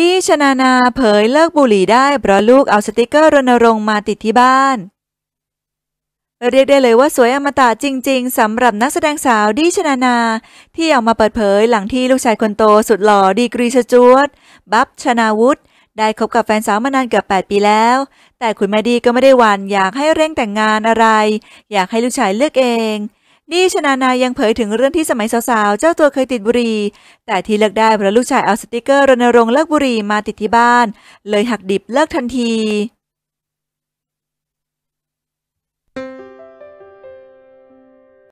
ดีชนานา เผยเลิกบุหรี่ได้ เพราะลูกเอาสติกเกอร์รณรงค์มาติดที่บ้านเรียกได้เลยว่าสวยอมตะจริงๆสำหรับนักแสดงสาวดีชนานา ที่ออกมาเปิดเผยหลังที่ลูกชายคนโตสุดหล่อดีกรีชจวดบับชนาวุฒได้คบกับแฟนสาวมานานเกือบ8ปีแล้ว แต่คุณแม่ดีก็ไม่ได้หวานอยากให้เร่งแต่งงานอะไร อยากให้ลูกชายเลือกเองนี่ชนานายังเผยถึงเรื่องที่สมัยสาวๆ เจ้าตัวเคยติดบุหรี่แต่ที่เลิกได้เพราะลูกชายเอาสติกเกอร์รณรงค์เลิกบุหรี่มาติดที่บ้าน เลยหักดิบเลิกทันที